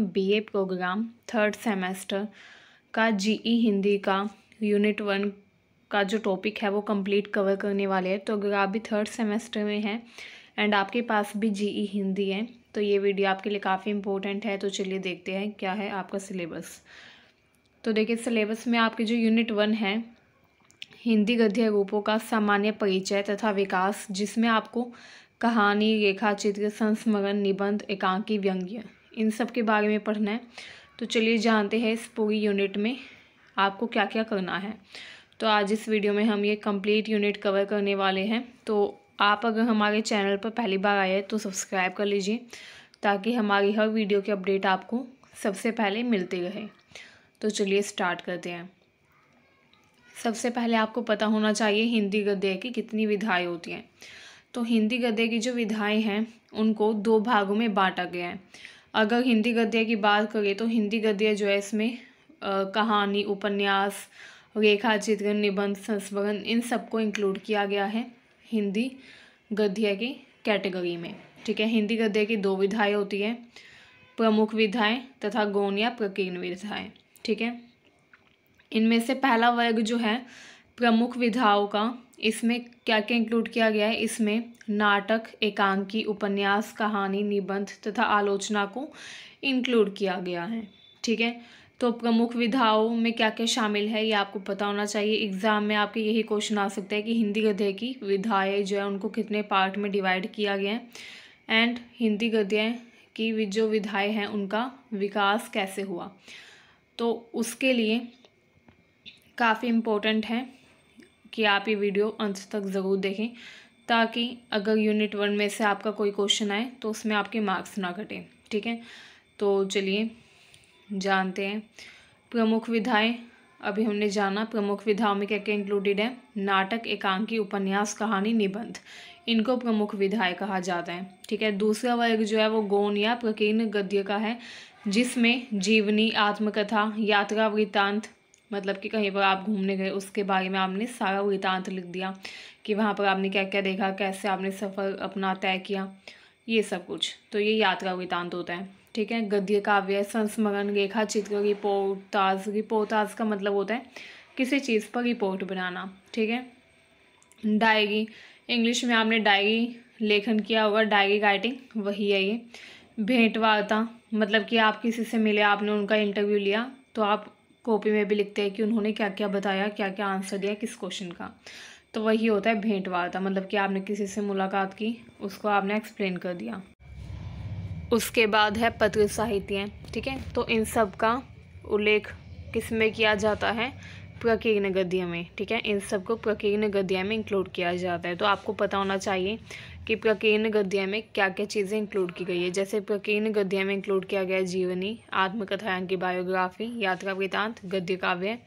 BA programme third semester का GE Hindi e का unit one का जो टॉपिक है वो कंप्लीट कवर करने वाले हैं तो अगर आप भी थर्ड सेमेस्टर में हैं एंड आपके पास भी जीई हिंदी e है तो ये वीडियो आपके लिए काफ़ी इंपॉर्टेंट है तो चलिए देखते हैं क्या है आपका सिलेबस तो देखिए सिलेबस में आपके जो यूनिट वन है हिंदी गद्य रूपों का सामान्य परिचय तथा विकास जिसमें आपको कहानी रेखा चित्र संस्मरण निबंध एकांकी व्यंग्य इन सब के बारे में पढ़ना है तो चलिए जानते हैं इस पूरी यूनिट में आपको क्या क्या करना है तो आज इस वीडियो में हम ये कंप्लीट यूनिट कवर करने वाले हैं तो आप अगर हमारे चैनल पर पहली बार आए तो सब्सक्राइब कर लीजिए ताकि हमारी हर वीडियो की अपडेट आपको सबसे पहले मिलती रहे तो चलिए स्टार्ट करते हैं सबसे पहले आपको पता होना चाहिए हिंदी गद्य की कितनी विधाएँ होती हैं तो हिंदी गद्य की जो विधाएँ हैं उनको दो भागों में बांटा गया है अगर हिंदी गद्य की बात करें तो हिंदी गद्य जो है इसमें कहानी उपन्यास रेखा चित्रण निबंध संस्मरण इन सबको इंक्लूड किया गया है हिंदी गद्य की कैटेगरी में ठीक है हिंदी गद्य की दो विधाएं होती हैं प्रमुख विधाएं तथा गौण या प्रकीर्ण विधाएं ठीक है इनमें से पहला वर्ग जो है प्रमुख विधाओं का इसमें क्या क्या इंक्लूड किया गया है इसमें नाटक एकांकी उपन्यास कहानी निबंध तथा आलोचना को इंक्लूड किया गया है ठीक है तो प्रमुख विधाओं में क्या क्या शामिल है ये आपको पता होना चाहिए एग्ज़ाम में आपके यही क्वेश्चन आ सकता है कि हिंदी गद्य की विधाएँ जो है उनको कितने पार्ट में डिवाइड किया गया है एंड हिंदी गद्य की जो विधाएँ हैं उनका विकास कैसे हुआ तो उसके लिए काफ़ी इम्पोर्टेंट है कि आप ये वीडियो अंत तक ज़रूर देखें ताकि अगर यूनिट वन में से आपका कोई क्वेश्चन आए तो उसमें आपके मार्क्स ना घटें ठीक है तो चलिए जानते हैं प्रमुख विधाएं अभी हमने जाना प्रमुख विधाओं में क्या क्या इंक्लूडेड है नाटक एकांकी उपन्यास कहानी निबंध इनको प्रमुख विधाएं कहा जाता है ठीक है दूसरा वर्ग जो है वो गौण या प्रकीर्ण गद्य का है जिसमें जीवनी आत्मकथा यात्रा वृत्तांत मतलब कि कहीं पर आप घूमने गए उसके बारे में आपने सारा वृतांत लिख दिया कि वहाँ पर आपने क्या क्या देखा कैसे आपने सफ़र अपना तय किया ये सब कुछ तो ये यात्रा वृतांत होता है ठीक है गद्य काव्य संस्मरण रेखा चित्र रिपोर्टाज रिपोर्टाज का मतलब होता है किसी चीज़ पर रिपोर्ट बनाना ठीक है डायरी इंग्लिश में आपने डायरी लेखन किया होगा डायरी राइटिंग वही है ये भेंट वार्ता मतलब कि आप किसी से मिले आपने उनका इंटरव्यू लिया तो आप कॉपी में भी लिखते हैं कि उन्होंने क्या क्या बताया क्या क्या आंसर दिया किस क्वेश्चन का तो वही होता है भेंट वार्ता मतलब कि आपने किसी से मुलाकात की उसको आपने एक्सप्लेन कर दिया उसके बाद है पत्र साहित्य ठीक है तो इन सब का उल्लेख किस में किया जाता है प्रकीर्ण गद्य में ठीक है इन सबको प्रकीर्ण गद्य में इंक्लूड किया जाता है तो आपको पता होना चाहिए कि प्रकीर्ण गद्या में क्या क्या चीज़ें इंक्लूड की गई है जैसे प्रकीर्ण गद्या में इंक्लूड किया गया जीवनी आत्मकथायां की बायोग्राफी यात्रा वृतांत गद्य काव्य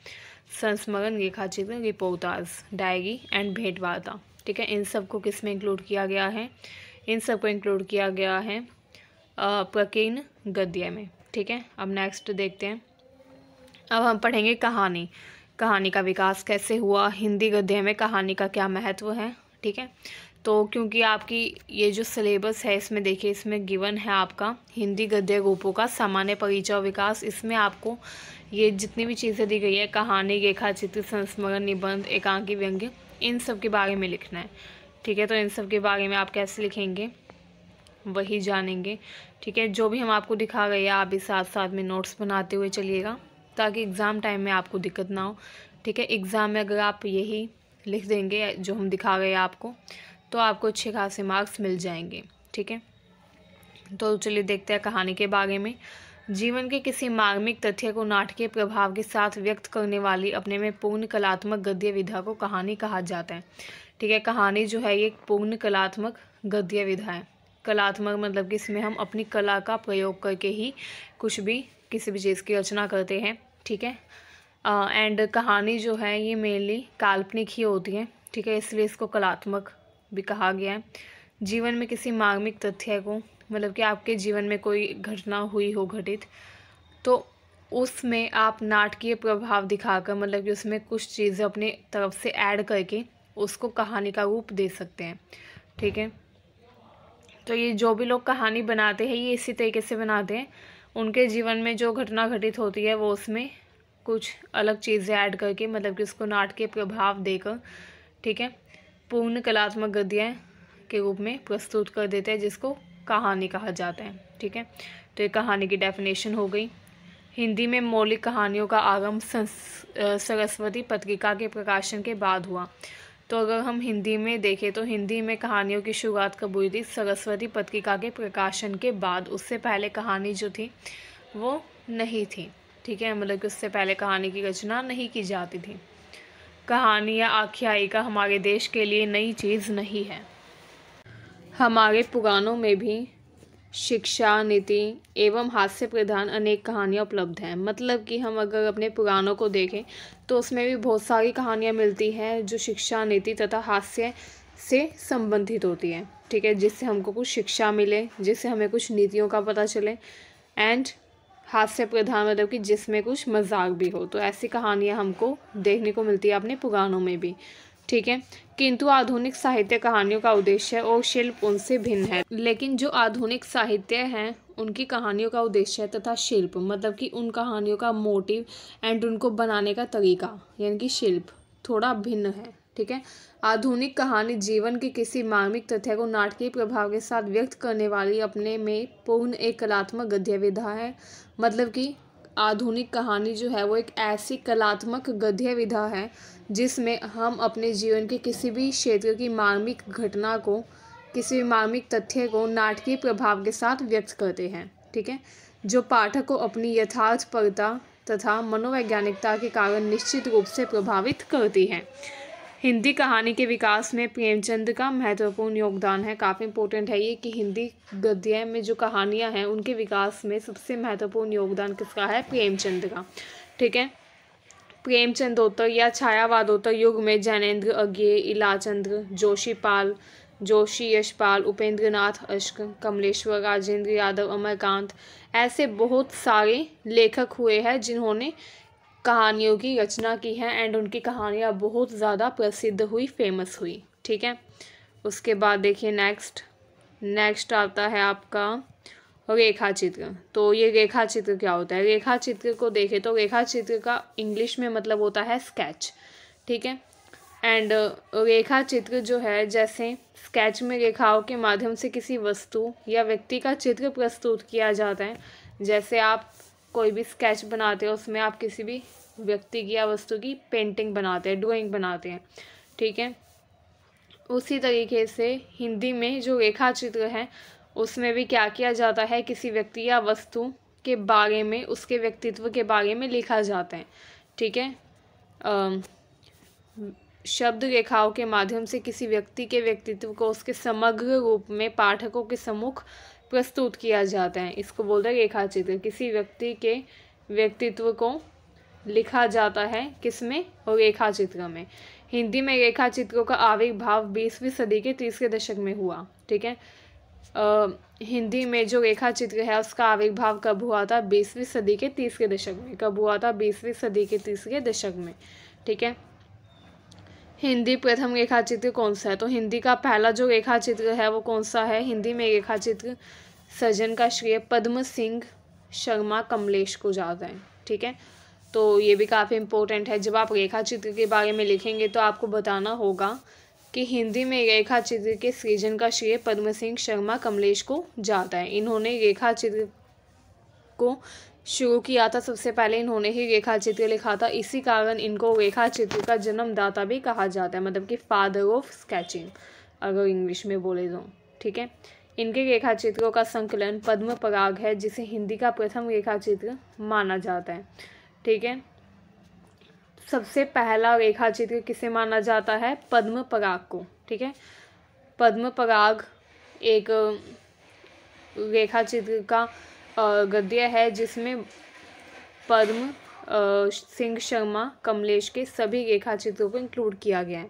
संस्मरण रेखा चित्र रिपोर्टाज डायरी एंड भेंट वार्ता ठीक है इन सब को किस में इंक्लूड किया गया है इन सब को इंक्लूड किया गया है प्रकीर्ण गद्य में ठीक है अब नेक्स्ट देखते हैं अब हम पढ़ेंगे कहानी कहानी का विकास कैसे हुआ हिंदी गद्य में कहानी का क्या महत्व है ठीक है तो क्योंकि आपकी ये जो सिलेबस है इसमें देखिए इसमें गिवन है आपका हिंदी गद्य गोपों का सामान्य परिचय और विकास इसमें आपको ये जितनी भी चीज़ें दी गई है कहानी रेखा चित्र संस्मरण निबंध एकांकी व्यंग्य इन सब के बारे में लिखना है ठीक है तो इन सब के बारे में आप कैसे लिखेंगे वही जानेंगे ठीक है जो भी हम आपको दिखा गए आप भी साथ साथ में नोट्स बनाते हुए चलिएगा ताकि एग्ज़ाम टाइम में आपको दिक्कत ना हो ठीक है एग्ज़ाम में अगर आप यही लिख देंगे जो हम दिखा गए आपको तो आपको अच्छे खासे मार्क्स मिल जाएंगे ठीक है तो चलिए देखते हैं कहानी के बारे में जीवन के किसी मार्मिक तथ्य को नाटकीय प्रभाव के साथ व्यक्त करने वाली अपने में पूर्ण कलात्मक गद्य विधा को कहानी कहा जाता है ठीक है कहानी जो है ये पूर्ण कलात्मक गद्य विधा है कलात्मक मतलब कि इसमें हम अपनी कला का प्रयोग करके ही कुछ भी किसी भी चीज़ की रचना करते हैं ठीक है एंड कहानी जो है ये मेनली काल्पनिक ही होती है ठीक है इसलिए इसको कलात्मक भी कहा गया है जीवन में किसी मार्मिक तथ्य को मतलब कि आपके जीवन में कोई घटना हुई हो घटित तो उसमें आप नाटकीय प्रभाव दिखाकर मतलब कि उसमें कुछ चीज़ें अपने तरफ से ऐड करके उसको कहानी का रूप दे सकते हैं ठीक है तो ये जो भी लोग कहानी बनाते हैं ये इसी तरीके से बनाते हैं उनके जीवन में जो घटना घटित होती है वो उसमें कुछ अलग चीज़ें ऐड करके मतलब कि उसको नाटकीय प्रभाव देकर ठीक है पूर्ण कलात्मक गद्य के रूप में प्रस्तुत कर देते हैं जिसको कहानी कहा जाता है ठीक है तो ये कहानी की डेफिनेशन हो गई हिंदी में मौलिक कहानियों का आगम सरस्वती पत्रिका के प्रकाशन के बाद हुआ तो अगर हम हिंदी में देखें तो हिंदी में कहानियों की शुरुआत कब हुई थी सरस्वती पत्रिका के प्रकाशन के बाद उससे पहले कहानी जो थी वो नहीं थी ठीक है मतलब कि उससे पहले कहानी की रचना नहीं की जाती थी कहानी या आख्यायिका हमारे देश के लिए नई चीज़ नहीं है हमारे पुराणों में भी शिक्षा नीति एवं हास्य प्रधान अनेक कहानियाँ उपलब्ध हैं मतलब कि हम अगर अपने पुराणों को देखें तो उसमें भी बहुत सारी कहानियाँ मिलती हैं जो शिक्षा नीति तथा हास्य से संबंधित होती है ठीक है जिससे हमको कुछ शिक्षा मिले जिससे हमें कुछ नीतियों का पता चले एंड हास्य प्रधान मतलब कि जिसमें कुछ मजाक भी हो तो ऐसी कहानियाँ हमको देखने को मिलती है अपने पुराणों में भी ठीक है किंतु आधुनिक साहित्य कहानियों का उद्देश्य और शिल्प उनसे भिन्न है लेकिन जो आधुनिक साहित्य हैं उनकी कहानियों का उद्देश्य तथा शिल्प मतलब कि उन कहानियों का मोटिव एंड उनको बनाने का तरीका यानी कि शिल्प थोड़ा भिन्न है ठीक है आधुनिक कहानी जीवन के किसी मार्मिक तथ्य को नाटकीय प्रभाव के साथ व्यक्त करने वाली अपने में पूर्ण एक कलात्मक गद्य विधा है मतलब कि आधुनिक कहानी जो है वो एक ऐसी कलात्मक गद्य विधा है जिसमें हम अपने जीवन के किसी भी क्षेत्र की मार्मिक घटना को किसी भी मार्मिक तथ्य को नाटकीय प्रभाव के साथ व्यक्त करते हैं ठीक है जो पाठक को अपनी यथार्थपरता तथा मनोवैज्ञानिकता के कारण निश्चित रूप से प्रभावित करती है हिंदी कहानी के विकास में प्रेमचंद का महत्वपूर्ण योगदान है काफ़ी इंपॉर्टेंट है ये कि हिंदी गद्य में जो कहानियाँ हैं उनके विकास में सबसे महत्वपूर्ण योगदान किसका है प्रेमचंद का ठीक है प्रेमचंदोत्तर या छायावादोत्तर युग में जैनेन्द्र अज्ञे इलाचंद्र जोशीपाल जोशी यशपाल उपेंद्र नाथ अश्क कमलेश्वर राजेंद्र यादव अमरकांत ऐसे बहुत सारे लेखक हुए हैं जिन्होंने कहानियों की रचना की है एंड उनकी कहानियाँ बहुत ज़्यादा प्रसिद्ध हुई फेमस हुई ठीक है उसके बाद देखिए नेक्स्ट नेक्स्ट आता है आपका रेखा चित्र तो ये रेखा चित्र क्या होता है रेखा चित्र को देखें तो रेखा चित्र का इंग्लिश में मतलब होता है स्केच ठीक है एंड रेखा चित्र जो है जैसे स्केच में रेखाओं के माध्यम से किसी वस्तु या व्यक्ति का चित्र प्रस्तुत किया जाता है जैसे आप कोई भी स्केच बनाते हैं उसमें आप किसी भी व्यक्ति की या वस्तु की पेंटिंग बनाते हैं ड्राइंग बनाते हैं ठीक है उसी तरीके से हिंदी में जो रेखा चित्र है उसमें भी क्या किया जाता है किसी व्यक्ति या वस्तु के बारे में उसके व्यक्तित्व के बारे में लिखा जाता है ठीक है शब्द रेखाओं के माध्यम से किसी व्यक्ति के व्यक्तित्व को उसके समग्र रूप में पाठकों के सम्मुख प्रस्तुत किया जाता है इसको बोलते हैं रेखा चित्र किसी व्यक्ति के व्यक्तित्व को लिखा जाता है किसमें और रेखा चित्र में हिंदी में रेखा चित्रों का आविर्भाव बीसवीं सदी के तीसरे दशक में हुआ ठीक है हिंदी में जो रेखा चित्र है उसका आविर्भाव कब हुआ था बीसवीं सदी के तीसरे दशक में कब हुआ था बीसवीं सदी के तीसरे दशक में ठीक है हिंदी प्रथम रेखा चित्र कौन सा है तो हिंदी का पहला जो रेखा चित्र है वो कौन सा है हिंदी में रेखा चित्र सर्जन का श्रेय पद्म सिंह शर्मा कमलेश को जाता है ठीक है तो ये भी काफ़ी इम्पोर्टेंट है जब आप रेखा चित्र के बारे में लिखेंगे तो आपको बताना होगा कि हिंदी में रेखा चित्र के सृजन का श्रेय पद्म सिंह शर्मा कमलेश को जाता है इन्होंने रेखा चित्र को शुरू किया था सबसे पहले इन्होंने ही रेखा चित्र लिखा था इसी कारण इनको रेखा चित्र का जन्मदाता भी कहा जाता है मतलब कि फादर ऑफ स्केचिंग अगर इंग्लिश में बोले तो ठीक है इनके रेखा चित्रों का संकलन पद्म पराग है जिसे हिंदी का प्रथम रेखा चित्र माना जाता है ठीक है सबसे पहला रेखा चित्र किसे माना जाता है पद्म पराग को ठीक है पद्म पराग एक रेखा चित्र का गद्य है जिसमें पद्म सिंह शर्मा कमलेश के सभी रेखा चित्रों को इंक्लूड किया गया है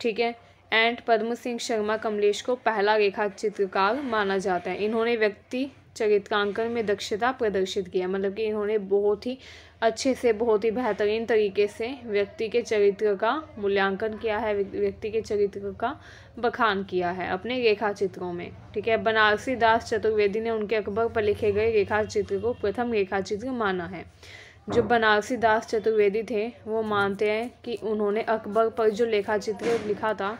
ठीक है एंड पद्म सिंह शर्मा कमलेश को पहला रेखा चित्रकार माना जाता है इन्होंने व्यक्ति चरित्रांकन में दक्षता प्रदर्शित किया मतलब कि इन्होंने बहुत ही अच्छे से बहुत ही बेहतरीन तरीके से व्यक्ति के चरित्र का मूल्यांकन किया है व्यक्ति के चरित्र का बखान किया है अपने रेखा चित्रों में ठीक है बनारसी दास चतुर्वेदी ने उनके अकबर पर लिखे गए रेखा चित्र को प्रथम रेखा चित्र माना है जो बनारसी दास चतुर्वेदी थे वो मानते हैं कि उन्होंने अकबर पर जो लेखा चित्र लिखा था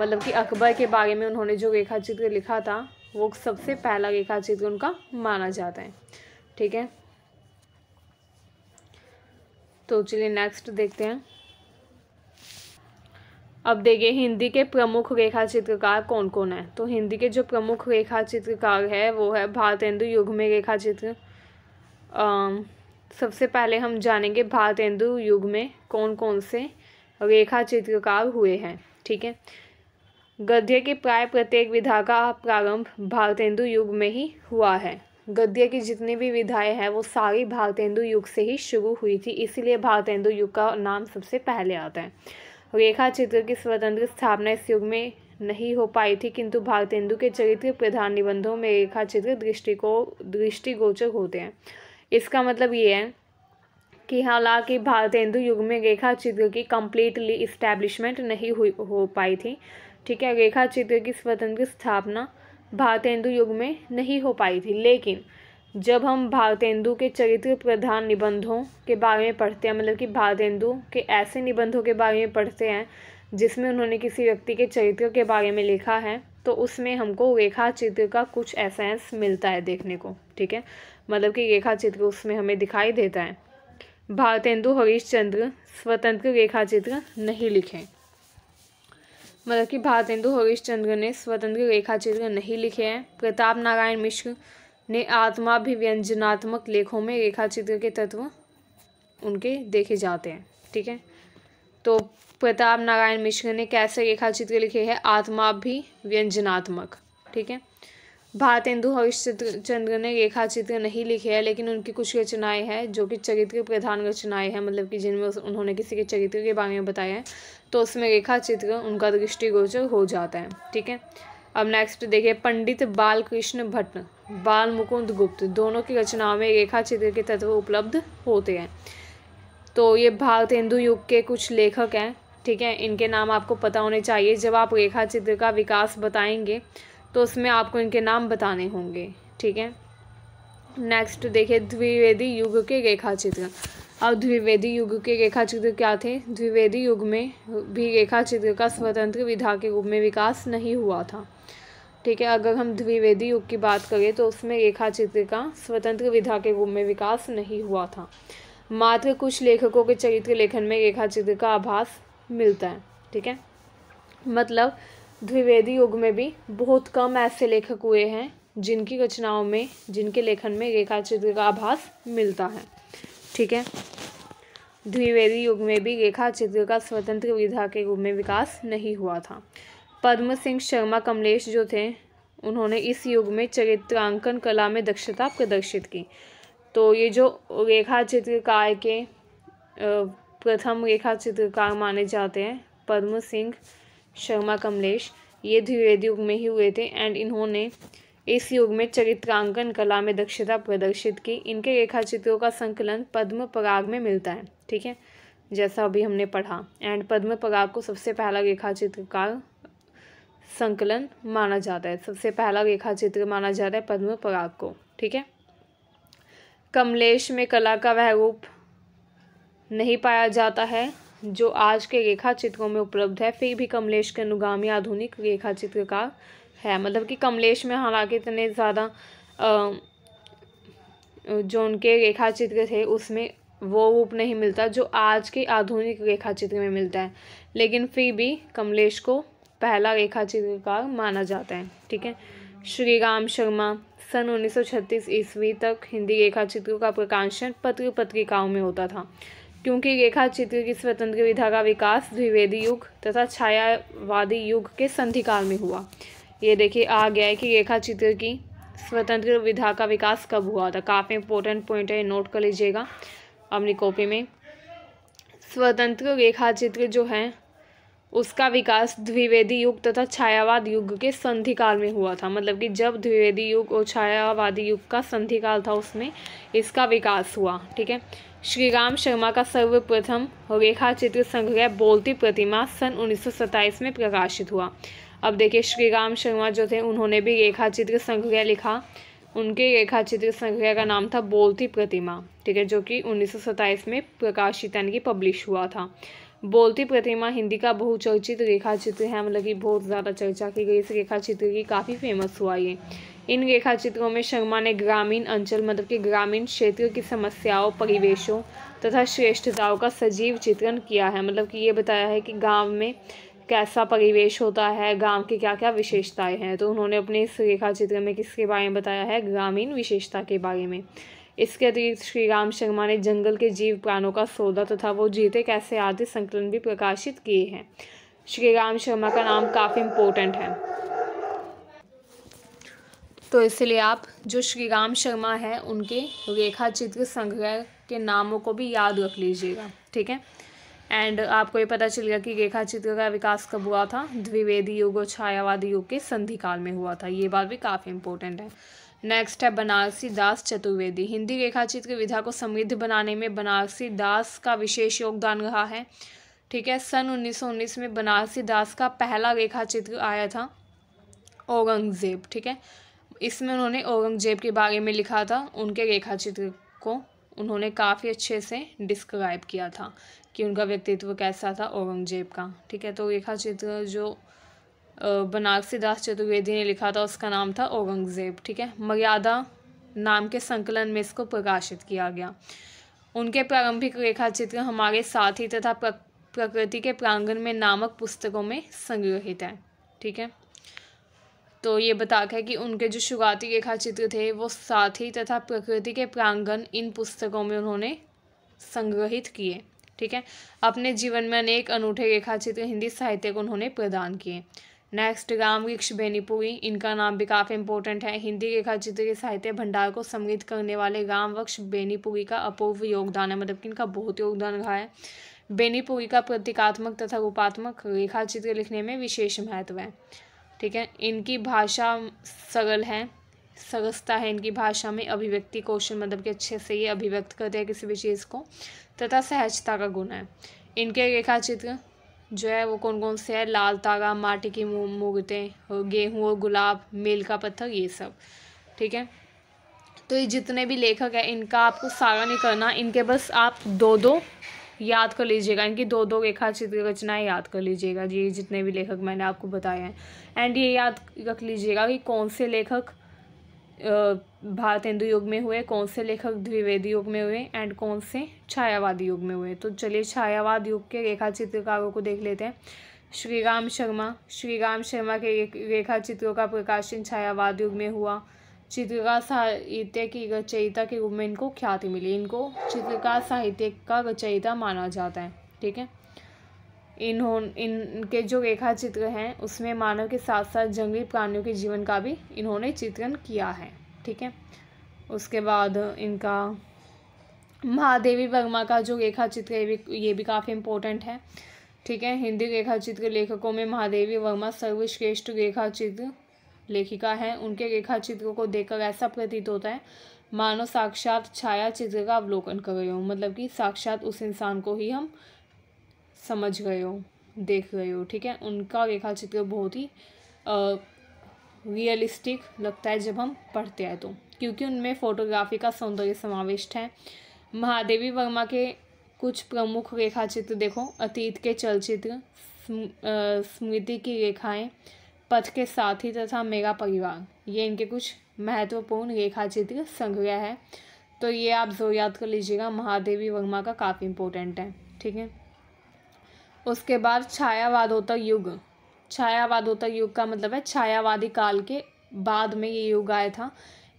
मतलब कि अकबर के बारे में उन्होंने जो रेखा चित्र लिखा था वो सबसे पहला रेखा चित्र उनका माना जाता है ठीक है तो चलिए नेक्स्ट देखते हैं अब देखिए हिंदी के प्रमुख रेखा चित्रकार कौन कौन है तो हिंदी के जो प्रमुख रेखा चित्रकार है वो है भारतेंदु युग में रेखा चित्र सबसे पहले हम जानेंगे भारतेंदु युग में कौन कौन से रेखा चित्रकार हुए हैं ठीक है गद्य के प्राय प्रत्येक विधा का प्रारंभ भारतेंदु युग में ही हुआ है गद्य की जितनी भी विधाएं हैं वो सारी भारतेंदु युग से ही शुरू हुई थी इसीलिए भारतेंदु युग का नाम सबसे पहले आता है रेखा चित्र की स्वतंत्र स्थापना इस युग में नहीं हो पाई थी किंतु भारतेंदु के चरित्र प्रधान निबंधों में रेखा चित्र को दृष्टिगोचर होते हैं इसका मतलब ये है कि हालांकि भारतेंदु युग में रेखा चित्र की कम्प्लीटली इस्टेब्लिशमेंट नहीं हुई हो पाई थी ठीक है रेखा चित्र की स्वतंत्र स्थापना भारतेंदु युग में नहीं हो पाई थी लेकिन जब हम भारतेंदु के चरित्र प्रधान निबंधों के बारे में पढ़ते हैं मतलब कि भारतेंदु के ऐसे निबंधों के बारे में पढ़ते हैं जिसमें उन्होंने किसी व्यक्ति के चरित्र के बारे में लिखा है तो उसमें हमको रेखा चित्र का कुछ एसेंस मिलता है देखने को ठीक है मतलब कि रेखा चित्र उसमें हमें दिखाई देता है भारतेंदु चंद्र स्वतंत्र रेखा चित्र नहीं लिखे मतलब कि भारतेंदु हरीशचंद्र ने स्वतंत्र रेखा चित्र नहीं लिखे हैं प्रताप नारायण मिश्र ने आत्माभिव्यंजनात्मक लेखों में रेखा चित्र के तत्व उनके देखे जाते हैं ठीक है तो प्रताप नारायण मिश्र ने कैसे रेखा चित्र लिखे हैं आत्माभिव्यंजनात्मक ठीक है भारत हिंदू हरिश्चंद्र ने रेखा चित्र नहीं लिखे हैं लेकिन उनकी कुछ रचनाएं हैं जो कि चरित्र प्रधान रचनाएं हैं मतलब कि जिनमें उन्होंने किसी के चरित्र के बारे में बताया है तो उसमें रेखा चित्र उनका दृष्टिगोचर हो जाता है ठीक है अब नेक्स्ट देखिए पंडित बालकृष्ण भट्ट बाल मुकुंद गुप्त दोनों की रचनाओं में रेखा चित्र के तत्व उपलब्ध होते हैं तो ये भारतेंदु युग के कुछ लेखक हैं ठीक है इनके नाम आपको पता होने चाहिए जब आप रेखा चित्र का विकास बताएंगे तो उसमें आपको इनके नाम बताने होंगे ठीक है नेक्स्ट देखिए द्विवेदी युग के रेखा चित्र अब द्विवेदी युग के रेखा चित्र क्या थे द्विवेदी युग में भी रेखा चित्र का स्वतंत्र विधा के रूप में विकास नहीं हुआ था ठीक है अगर हम द्विवेदी युग की बात करें तो उसमें रेखा चित्र का स्वतंत्र विधा के रूप में विकास नहीं हुआ था मात्र कुछ लेखकों के चरित्र लेखन में रेखा चित्र का आभास मिलता है ठीक है मतलब द्विवेदी युग में भी बहुत कम ऐसे लेखक हुए हैं जिनकी रचनाओं में जिनके लेखन में रेखा चित्र का आभास मिलता है ठीक है द्विवेदी युग में भी रेखा चित्र का स्वतंत्र विधा के रूप में विकास नहीं हुआ था पद्म सिंह शर्मा कमलेश जो थे उन्होंने इस युग में चरित्रांकन कला में दक्षता प्रदर्शित की तो ये जो रेखा चित्रकार के प्रथम रेखा चित्रकार माने जाते हैं पद्म सिंह शर्मा कमलेश ये द्विवेद युग में ही हुए थे एंड इन्होंने इस युग में चरित्रांकन कला में दक्षता प्रदर्शित की इनके रेखाचित्रों का संकलन पद्म पराग में मिलता है ठीक है जैसा अभी हमने पढ़ा एंड पद्म पराग को सबसे पहला रेखाचित्र का संकलन माना जाता है सबसे पहला रेखाचित्र माना जाता है पद्म पराग को ठीक है कमलेश में कला का वह रूप नहीं पाया जाता है जो आज के रेखा चित्रों में उपलब्ध है फिर भी कमलेश के अनुगामी आधुनिक रेखा चित्रकार है मतलब कि कमलेश में हालांकि इतने ज़्यादा जो उनके रेखा चित्र थे उसमें वो रूप नहीं मिलता जो आज के आधुनिक रेखा चित्र में मिलता है लेकिन फिर भी कमलेश को पहला रेखा चित्रकार माना जाता है ठीक है श्री राम शर्मा सन 1936 ईस्वी तक हिंदी रेखा चित्रों का प्रकाशन पत्र पत्रिकाओं में होता था क्योंकि रेखा चित्र की स्वतंत्र विधा का विकास द्विवेदी युग तथा छायावादी युग के संधिकाल में हुआ ये देखिए आ गया है कि रेखा चित्र की स्वतंत्र विधा का विकास कब हुआ था काफ़ी इंपॉर्टेंट पॉइंट है नोट कर लीजिएगा अपनी कॉपी में स्वतंत्र रेखा चित्र जो है उसका विकास द्विवेदी युग तथा छायावाद युग के संधिकाल में हुआ था मतलब कि जब द्विवेदी युग और छायावादी युग का संधिकाल था उसमें इसका विकास हुआ ठीक है श्री राम शर्मा का सर्वप्रथम रेखा चित्र संग्रह बोलती प्रतिमा सन 1927 में प्रकाशित हुआ अब देखिए श्री राम शर्मा जो थे उन्होंने भी रेखा चित्र संग्रह लिखा उनके रेखा चित्र संग्रह का नाम था बोलती प्रतिमा ठीक है जो कि 1927 में प्रकाशित यानी कि पब्लिश हुआ था बोलती प्रतिमा हिंदी का बहुचर्चित रेखा चित्र है मतलब कि बहुत ज़्यादा चर्चा की गई इस रेखा चित्र की काफ़ी फेमस हुआ ये इन रेखाचित्रों में शर्मा ने ग्रामीण अंचल मतलब कि ग्रामीण क्षेत्र की समस्याओं परिवेशों तथा श्रेष्ठताओं का सजीव चित्रण किया है मतलब कि ये बताया है कि गांव में कैसा परिवेश होता है गांव की क्या क्या विशेषताएं हैं तो उन्होंने अपने इस रेखा चित्र में किसके बारे में बताया है ग्रामीण विशेषता के बारे में इसके अतिरिक्त श्री राम शर्मा ने जंगल के जीव प्राणों का सौदा तथा वो जीते कैसे आदि संकलन भी प्रकाशित किए हैं श्री राम शर्मा का नाम काफ़ी इम्पोर्टेंट है तो इसलिए आप जो श्री राम शर्मा है उनके रेखा चित्र संग्रह के नामों को भी याद रख लीजिएगा ठीक है एंड आपको ये पता चल गया कि रेखा चित्र का विकास कब हुआ था द्विवेदी युग और छायावादी युग के संधि काल में हुआ था ये बात भी काफ़ी इंपॉर्टेंट है नेक्स्ट है बनारसी दास चतुर्वेदी हिंदी रेखा चित्र विधा को समृद्ध बनाने में बनारसी दास का विशेष योगदान रहा है ठीक है सन 1919 में बनारसी दास का पहला रेखा चित्र आया था औरंगजेब ठीक है इसमें उन्होंने औरंगजेब के बारे में लिखा था उनके रेखाचित्र को उन्होंने काफ़ी अच्छे से डिस्क्राइब किया था कि उनका व्यक्तित्व कैसा था औरंगजेब का ठीक है तो रेखा चित्र जो बनारसी दास चतुर्वेदी ने लिखा था उसका नाम था औरंगजेब ठीक है मर्यादा नाम के संकलन में इसको प्रकाशित किया गया उनके प्रारंभिक रेखा चित्र हमारे साथी तथा प्रकृति के प्रांगण में नामक पुस्तकों में संग्रहित है ठीक है तो ये बताता है कि उनके जो शुरुआती रेखा चित्र थे वो साथी तथा प्रकृति के प्रांगण इन पुस्तकों में उन्होंने संग्रहित किए ठीक है अपने जीवन में अनेक अनूठे रेखा चित्र हिंदी साहित्य को उन्होंने प्रदान किए नेक्स्ट राम वृक्ष बेनीपुरी इनका नाम भी काफ़ी इंपॉर्टेंट है हिंदी रेखा चित्र के साहित्य भंडार को समृद्ध करने वाले राम वृक्ष बेनीपुरी का अपूर्व योगदान है मतलब कि इनका बहुत योगदान रहा है बेनीपुरी का प्रतीकात्मक तथा रूपात्मक रेखा चित्र लिखने में विशेष महत्व है ठीक है इनकी भाषा सगल है सगस्ता है इनकी भाषा में अभिव्यक्ति क्वेश्चन मतलब कि अच्छे से ये अभिव्यक्त करते हैं किसी भी चीज़ को तथा सहजता का गुण है इनके रेखा चित्र जो है वो कौन कौन से है लाल तागा माटी की मूर्तें गेहूँ और गुलाब मेल का पत्थर ये सब ठीक है तो ये जितने भी लेखक हैं इनका आपको सारा नहीं करना इनके बस आप दो दो याद कर लीजिएगा इनकी दो दो रेखा चित्र रचनाएँ याद कर लीजिएगा ये जितने भी लेखक मैंने आपको बताए हैं एंड ये याद रख लीजिएगा कि कौन से लेखक भारत हिंदू युग में हुए कौन से लेखक द्विवेदी युग में हुए एंड कौन से छायावादी युग में हुए तो चलिए छायावाद युग के रेखा चित्रकारों को देख लेते हैं श्री राम शर्मा श्री राम शर्मा के रेखा चित्रों का प्रकाशन छायावाद युग में हुआ चित्रकार साहित्य की रचयिता के रूप में इनको ख्याति मिली इनको चित्रकार साहित्य का रचयिता माना जाता है ठीक है इन्हों इनके जो रेखा चित्र हैं उसमें मानव के साथ साथ जंगली प्राणियों के जीवन का भी इन्होंने चित्रण किया है ठीक है उसके बाद इनका महादेवी वर्मा का जो रेखा चित्र ये भी ये भी काफ़ी इम्पोर्टेंट है ठीक है हिंदी रेखा चित्र लेखकों में महादेवी वर्मा सर्वश्रेष्ठ रेखा चित्र लेखिका हैं उनके रेखा चित्रों को देखकर ऐसा प्रतीत होता है मानो साक्षात छाया चित्र का अवलोकन कर रहे हो मतलब कि साक्षात उस इंसान को ही हम समझ गए हो देख रहे हो ठीक है उनका रेखा चित्र बहुत ही रियलिस्टिक लगता है जब हम पढ़ते हैं तो क्योंकि उनमें फोटोग्राफी का सौंदर्य समाविष्ट है महादेवी वर्मा के कुछ प्रमुख रेखा चित्र देखो अतीत के चलचित्र स्मृति की रेखाएं पथ के साथी तथा मेगा परिवार ये इनके कुछ महत्वपूर्ण रेखा चित्र संग्रह है तो ये आप जो याद कर लीजिएगा महादेवी वर्मा का काफ़ी इंपॉर्टेंट है ठीक है उसके बाद छायावादोतर युग छायावादोतर युग का मतलब है छायावादी काल के बाद में ये युग आया था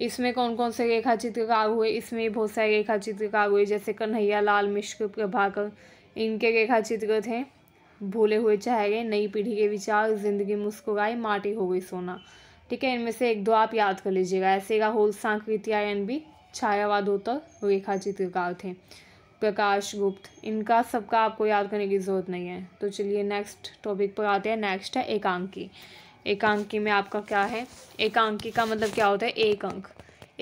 इसमें कौन कौन से रेखा चित्रकार हुए इसमें बहुत सारे रेखा चित्रकार हुए जैसे कन्हैया लाल मिश्र प्रभाकर इनके रेखा चित्र थे भूले हुए चाहे गए नई पीढ़ी के विचार जिंदगी मुस्कुराए माटी हो गई सोना ठीक है इनमें से एक दो आप याद कर लीजिएगा ऐसे का होल सांकृति आयन भी छायावाद होता रेखा चित्रकार थे प्रकाश गुप्त इनका सबका आपको याद करने की ज़रूरत नहीं है तो चलिए नेक्स्ट टॉपिक पर आते हैं नेक्स्ट है एकांकी एकांकी में आपका क्या है एकांकी का मतलब क्या होता है एक अंक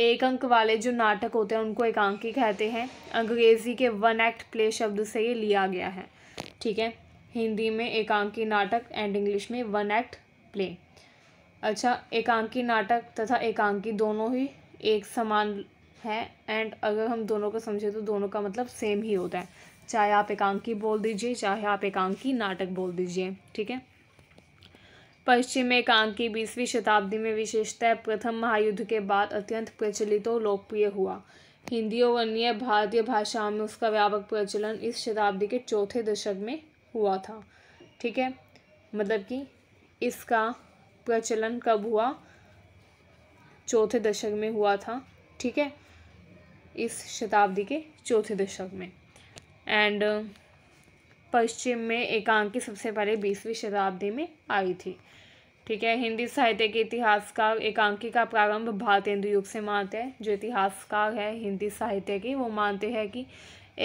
एक अंक वाले जो नाटक होते हैं उनको एकांकी कहते हैं अंग्रेजी के वन एक्ट प्ले शब्द से ये लिया गया है ठीक है हिंदी में एकांकी नाटक एंड इंग्लिश में वन एक्ट प्ले अच्छा एकांकी नाटक तथा एकांकी दोनों ही एक समान है एंड अगर हम दोनों को समझे तो दोनों का मतलब सेम ही होता है चाहे आप एकांकी बोल दीजिए चाहे आप एकांकी नाटक बोल दीजिए ठीक है पश्चिम एकांकी बीसवीं शताब्दी में विशेषतः प्रथम महायुद्ध के बाद अत्यंत प्रचलित और लोकप्रिय हुआ हिंदी और अन्य भारतीय भाषाओं में उसका व्यापक प्रचलन इस शताब्दी के चौथे दशक में हुआ था ठीक है मतलब कि इसका प्रचलन कब हुआ चौथे दशक में हुआ था ठीक है इस शताब्दी के चौथे दशक में एंड पश्चिम में एकांकी सबसे पहले बीसवीं शताब्दी में आई थी ठीक है हिंदी साहित्य के इतिहास का एकांकी का प्रारंभ भारतेंदु युग से मानते हैं जो इतिहासकार है हिंदी साहित्य की वो मानते हैं कि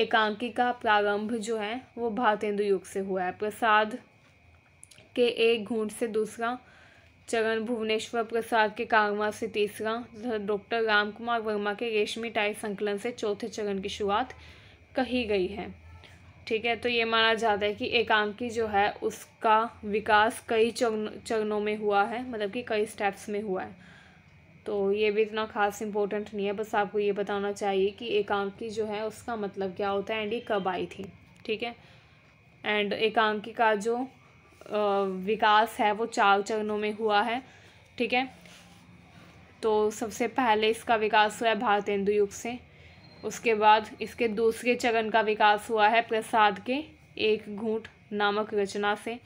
एकांकी का प्रारंभ जो है वो भारतेंदु युग से हुआ है प्रसाद के एक घूंट से दूसरा चरण भुवनेश्वर प्रसाद के कारवा से तीसरा तथा डॉक्टर कुमार वर्मा के रेशमी टाई संकलन से चौथे चरण की शुरुआत कही गई है ठीक है तो ये माना जाता है कि एकांकी जो है उसका विकास कई चरण चरणों में हुआ है मतलब कि कई स्टेप्स में हुआ है तो ये भी इतना खास इम्पोर्टेंट नहीं है बस आपको ये बताना चाहिए कि एकांकी जो है उसका मतलब क्या होता है एंड ये कब आई थी ठीक है एंड एकांकी का जो विकास है वो चार चरणों में हुआ है ठीक है तो सबसे पहले इसका विकास हुआ है भारतेंदु युग से उसके बाद इसके दूसरे चरण का विकास हुआ है प्रसाद के एक घूट नामक रचना से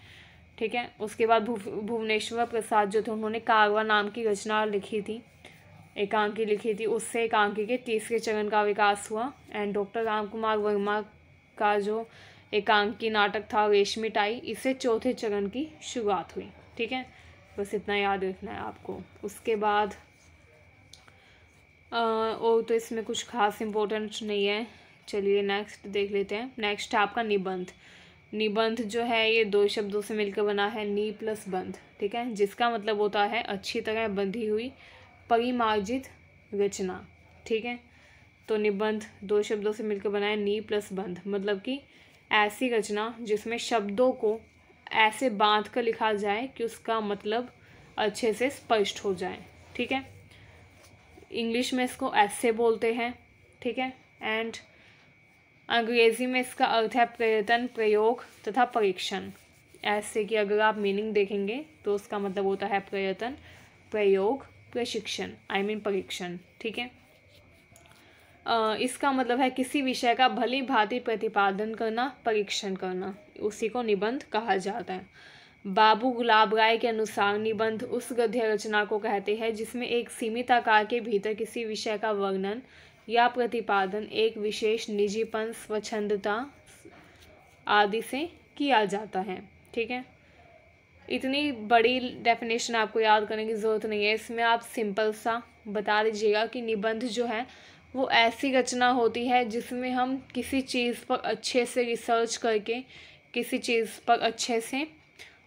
ठीक है उसके बाद भुव भुवनेश्वर प्रसाद जो थे उन्होंने कारवा नाम की रचना लिखी थी एकांकी लिखी थी उससे एकांकी के तीसरे चरण का विकास हुआ एंड डॉक्टर राम कुमार वर्मा का जो एकांकी नाटक था रेशमी टाई इससे चौथे चरण की शुरुआत हुई ठीक है बस इतना याद रखना है आपको उसके बाद और तो इसमें कुछ खास इम्पोर्टेंट नहीं है चलिए नेक्स्ट देख लेते हैं नेक्स्ट है आपका निबंध निबंध जो है ये दो शब्दों से मिलकर बना है नी प्लस बंध ठीक है जिसका मतलब होता है अच्छी तरह बंधी हुई परिमार्जित रचना ठीक है तो निबंध दो शब्दों से मिलकर बना है नी प्लस बंध मतलब कि ऐसी रचना जिसमें शब्दों को ऐसे बांध कर लिखा जाए कि उसका मतलब अच्छे से स्पष्ट हो जाए ठीक है इंग्लिश में इसको ऐसे बोलते हैं ठीक है एंड अंग्रेजी में इसका अर्थ है प्रयत्न प्रयोग तथा परीक्षण ऐसे कि अगर आप मीनिंग देखेंगे तो उसका मतलब होता है प्रयत्न प्रयोग प्रशिक्षण आई मीन परीक्षण ठीक है इसका मतलब है किसी विषय का भली भांति प्रतिपादन करना परीक्षण करना उसी को निबंध कहा जाता है बाबू गुलाब राय के अनुसार निबंध उस गद्य रचना को कहते हैं जिसमें एक सीमित आकार के भीतर किसी विषय का वर्णन या प्रतिपादन एक विशेष निजीपन स्वच्छंदता आदि से किया जाता है ठीक है इतनी बड़ी डेफिनेशन आपको याद करने की ज़रूरत नहीं है इसमें आप सिंपल सा बता दीजिएगा कि निबंध जो है वो ऐसी रचना होती है जिसमें हम किसी चीज़ पर अच्छे से रिसर्च करके किसी चीज़ पर अच्छे से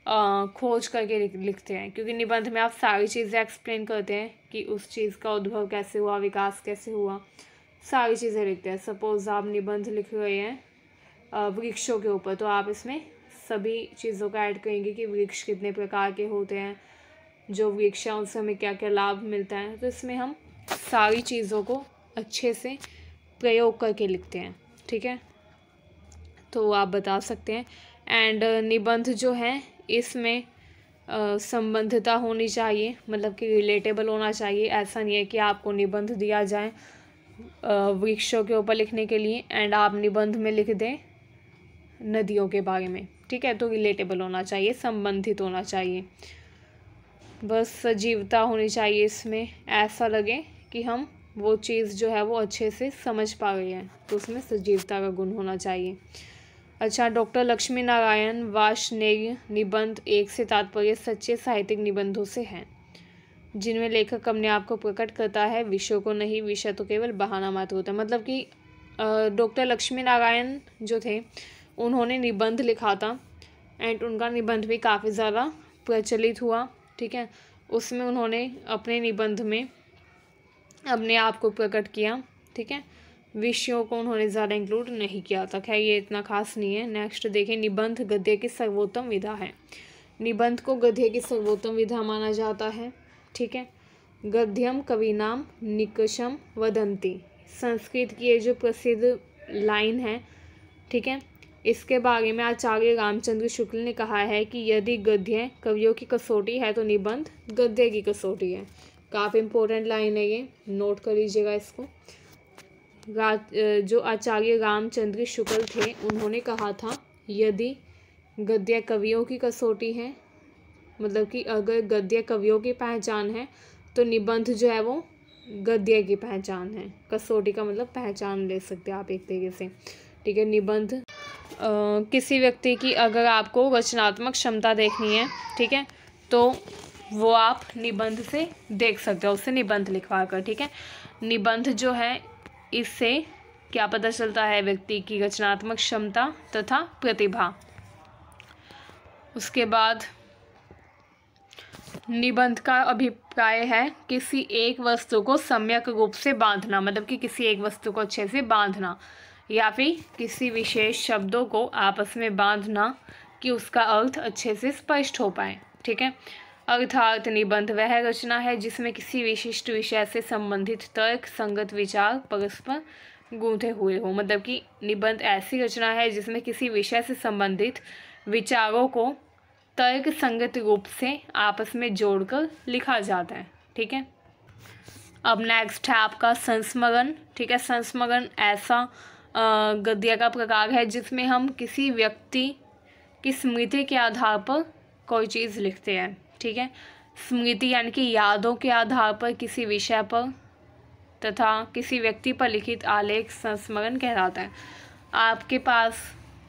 आ, खोज करके लिखते हैं क्योंकि निबंध में आप सारी चीज़ें एक्सप्लेन करते हैं कि उस चीज़ का उद्भव कैसे हुआ विकास कैसे हुआ सारी चीज़ें लिखते हैं सपोज़ आप निबंध लिख रहे हैं वृक्षों के ऊपर तो आप इसमें सभी चीज़ों का ऐड करेंगे कि वृक्ष कितने प्रकार के होते हैं जो वृक्ष हैं उनसे हमें क्या क्या लाभ मिलता है तो इसमें हम सारी चीज़ों को अच्छे से प्रयोग करके लिखते हैं ठीक है तो आप बता सकते हैं एंड निबंध जो है इसमें संबंधता होनी चाहिए मतलब कि रिलेटेबल होना चाहिए ऐसा नहीं है कि आपको निबंध दिया जाए वृक्षों के ऊपर लिखने के लिए एंड आप निबंध में लिख दें नदियों के बारे में ठीक है तो रिलेटेबल होना चाहिए संबंधित होना चाहिए बस सजीवता होनी चाहिए इसमें ऐसा लगे कि हम वो चीज़ जो है वो अच्छे से समझ पा रहे हैं तो उसमें सजीवता का गुण होना चाहिए अच्छा डॉक्टर लक्ष्मी नारायण वाशनेय निबंध एक से तात्पर्य सच्चे साहित्यिक निबंधों से हैं जिनमें लेखक अपने आप को प्रकट करता है विषयों को नहीं विषय तो केवल बहाना मात्र होता है मतलब कि डॉक्टर लक्ष्मी नारायण जो थे उन्होंने निबंध लिखा था एंड उनका निबंध भी काफ़ी ज़्यादा प्रचलित हुआ ठीक है उसमें उन्होंने अपने निबंध में अपने आप को प्रकट किया ठीक है विषयों को उन्होंने ज़्यादा इंक्लूड नहीं किया था खैर ये इतना खास नहीं है नेक्स्ट देखें निबंध गद्य की सर्वोत्तम विधा है निबंध को गद्य की सर्वोत्तम विधा माना जाता है ठीक है गद्यम कविनाम निकषम वदंती संस्कृत की ये जो प्रसिद्ध लाइन है ठीक है इसके बारे में आचार्य रामचंद्र शुक्ल ने कहा है कि यदि गद्य कवियों की कसौटी है तो निबंध गद्य की कसौटी है काफ़ी इम्पोर्टेंट लाइन है ये नोट कर लीजिएगा इसको जो आचार्य रामचंद्र शुक्ल थे उन्होंने कहा था यदि गद्य कवियों की कसौटी है मतलब कि अगर गद्य कवियों की पहचान है तो निबंध जो है वो गद्य की पहचान है कसौटी का मतलब पहचान ले सकते हैं आप एक तरीके से ठीक है निबंध किसी व्यक्ति की अगर आपको रचनात्मक क्षमता देखनी है ठीक है तो वो आप निबंध से देख सकते हो उससे निबंध लिखवा कर ठीक है निबंध जो है इससे क्या पता चलता है व्यक्ति की रचनात्मक क्षमता तथा प्रतिभा उसके बाद निबंध का अभिप्राय है किसी एक वस्तु को सम्यक रूप से बांधना मतलब कि किसी एक वस्तु को अच्छे से बांधना या फिर किसी विशेष शब्दों को आपस में बांधना कि उसका अर्थ अच्छे से स्पष्ट हो पाए ठीक है अर्थात निबंध वह रचना है जिसमें किसी विशिष्ट विषय से संबंधित तर्क संगत विचार परस्पर गूंथे हुए हो मतलब कि निबंध ऐसी रचना है जिसमें किसी विषय से संबंधित विचारों को तर्क संगत रूप से आपस में जोड़कर लिखा जाता है ठीक है अब नेक्स्ट है आपका संस्मरण ठीक है संस्मरण ऐसा गद्य का प्रकार है जिसमें हम किसी व्यक्ति की स्मृति के आधार पर कोई चीज़ लिखते हैं ठीक है स्मृति यानी कि यादों के आधार पर किसी विषय पर तथा किसी व्यक्ति पर लिखित आलेख संस्मरण कहलाता है आपके पास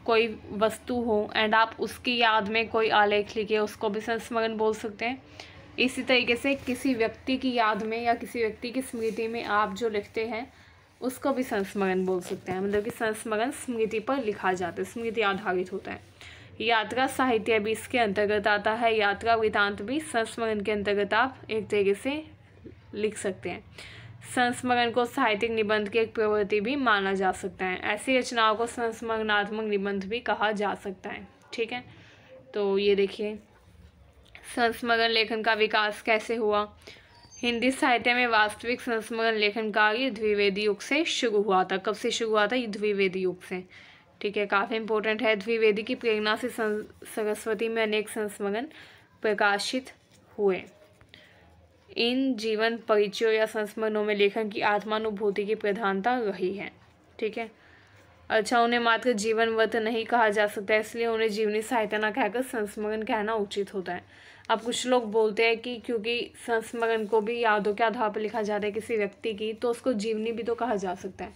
कोई वस्तु हो एंड आप उसकी याद में कोई आलेख लिखे उसको भी संस्मरण बोल सकते हैं इसी तरीके से किसी व्यक्ति की याद में या किसी व्यक्ति की स्मृति में आप जो लिखते हैं उसको भी संस्मरण बोल सकते हैं मतलब कि संस्मरण स्मृति पर लिखा जाता है स्मृति आधारित होता है यात्रा साहित्य भी इसके अंतर्गत आता है यात्रा वृतांत भी संस्मरण के अंतर्गत आप एक तरीके से लिख सकते हैं संस्मरण को साहित्यिक निबंध की एक प्रवृत्ति भी माना जा सकता है ऐसी रचनाओं को संस्मरणात्मक निबंध भी कहा जा सकता है ठीक है तो ये देखिए संस्मरण लेखन का विकास कैसे हुआ हिंदी साहित्य में वास्तविक संस्मरण लेखन कार्य द्विवेदी युग से शुरू हुआ था कब से शुरू हुआ था ये द्विवेदी युग से ठीक है काफ़ी इंपॉर्टेंट है द्विवेदी की प्रेरणा से सरस्वती में अनेक संस्मरण प्रकाशित हुए इन जीवन परिचयों या संस्मरणों में लेखन की आत्मानुभूति की प्रधानता रही है ठीक है अच्छा उन्हें मात्र जीवन वत नहीं कहा जा सकता इसलिए उन्हें जीवनी साहित्य ना कहकर संस्मरण कहना उचित होता है अब कुछ लोग बोलते हैं कि क्योंकि संस्मरण को भी यादों के आधार पर लिखा जाता है किसी व्यक्ति की तो उसको जीवनी भी तो कहा जा सकता है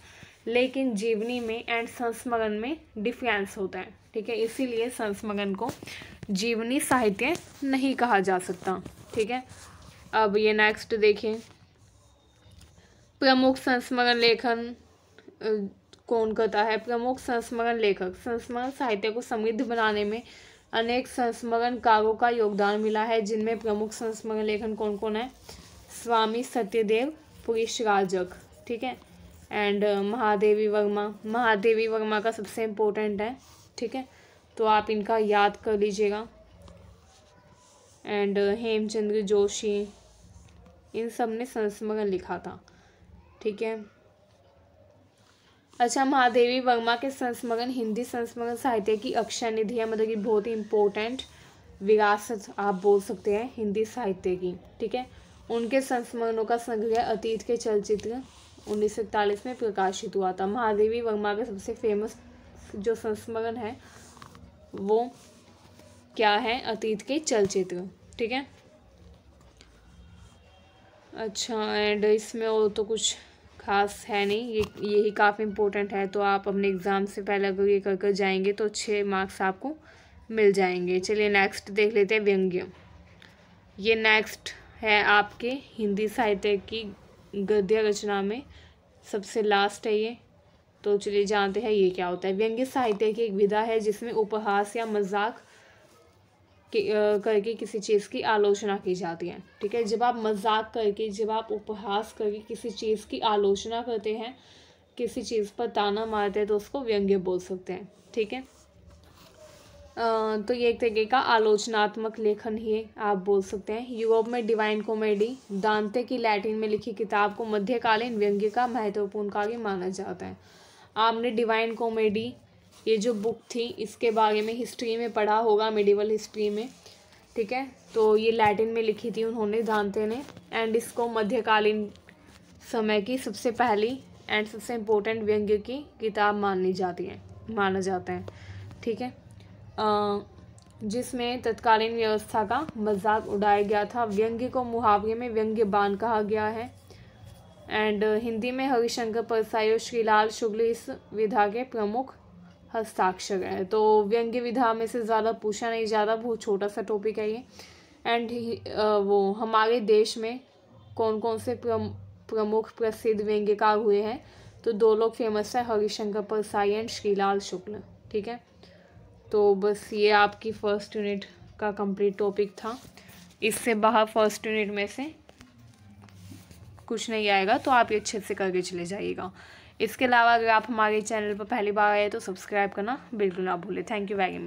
लेकिन जीवनी में एंड संस्मरण में डिफ्रेंस होता है ठीक है इसीलिए संस्मरण को जीवनी साहित्य नहीं कहा जा सकता ठीक है अब ये नेक्स्ट देखें प्रमुख संस्मरण लेखन कौन करता है प्रमुख संस्मरण लेखक संस्मरण साहित्य को समृद्ध बनाने में अनेक संस्मरण कारों का योगदान मिला है जिनमें प्रमुख संस्मरण लेखन कौन कौन है स्वामी सत्यदेव पुरीश राजक ठीक है एंड महादेवी वर्मा महादेवी वर्मा का सबसे इम्पोर्टेंट है ठीक है तो आप इनका याद कर लीजिएगा एंड हेमचंद्र जोशी इन सब ने संस्मरण लिखा था ठीक है अच्छा महादेवी वर्मा के संस्मरण हिंदी संस्मरण साहित्य की अक्षय निधि है मतलब कि बहुत ही इम्पोर्टेंट विरासत आप बोल सकते हैं हिंदी साहित्य की ठीक है उनके संस्मरणों का संग्रह अतीत के चलचित्र उन्नीस में प्रकाशित हुआ था महादेवी वर्मा का सबसे फेमस जो संस्मरण है वो क्या है अतीत के चलचित्र ठीक है अच्छा एंड इसमें और तो कुछ खास है नहीं ये यही काफ़ी इम्पोर्टेंट है तो आप अपने एग्ज़ाम से पहले अगर ये कर कर जाएंगे तो अच्छे मार्क्स आपको मिल जाएंगे चलिए नेक्स्ट देख लेते हैं व्यंग्य ये नेक्स्ट है आपके हिंदी साहित्य की गद्य रचना में सबसे लास्ट है ये तो चलिए जानते हैं ये क्या होता है व्यंग्य साहित्य की एक विधा है जिसमें उपहास या मजाक करके किसी चीज़ की आलोचना की जाती है ठीक है जब आप मजाक करके जब आप उपहास करके किसी चीज़ की आलोचना करते हैं किसी चीज़ पर ताना मारते हैं तो उसको व्यंग्य बोल सकते हैं ठीक है तो ये एक तरीके का आलोचनात्मक लेखन ही आप बोल सकते हैं यूरोप में डिवाइन कॉमेडी दांते की लैटिन में लिखी किताब को मध्यकालीन व्यंग्य का महत्वपूर्ण कार्य माना जाता है आपने डिवाइन कॉमेडी ये जो बुक थी इसके बारे में हिस्ट्री में पढ़ा होगा मेडिवल हिस्ट्री में ठीक है तो ये लैटिन में लिखी थी उन्होंने दानते ने एंड इसको मध्यकालीन समय की सबसे पहली एंड सबसे इम्पोर्टेंट व्यंग्य की किताब मानी जाती है माना जाता है ठीक है जिसमें तत्कालीन व्यवस्था का मजाक उड़ाया गया था व्यंग्य को मुहावरे में व्यंग्य बान कहा गया है एंड हिंदी में हरिशंकर परसाई और श्रीलाल शुक्ल इस विधा के प्रमुख हस्ताक्षर है तो व्यंग्य विधा में से ज़्यादा पूछा नहीं जा रहा बहुत छोटा सा टॉपिक है ये एंड वो हमारे देश में कौन कौन से प्रमुख प्रसिद्ध व्यंग्यकार हुए हैं तो दो लोग फेमस हैं हरिशंकर परसाई एंड श्रीलाल शुक्ल ठीक है तो बस ये आपकी फ़र्स्ट यूनिट का कंप्लीट टॉपिक था इससे बाहर फर्स्ट यूनिट में से कुछ नहीं आएगा तो आप ये अच्छे से करके चले जाइएगा इसके अलावा अगर आप हमारे चैनल पर पहली बार आए तो सब्सक्राइब करना बिल्कुल ना भूलें थैंक यू वेरी मच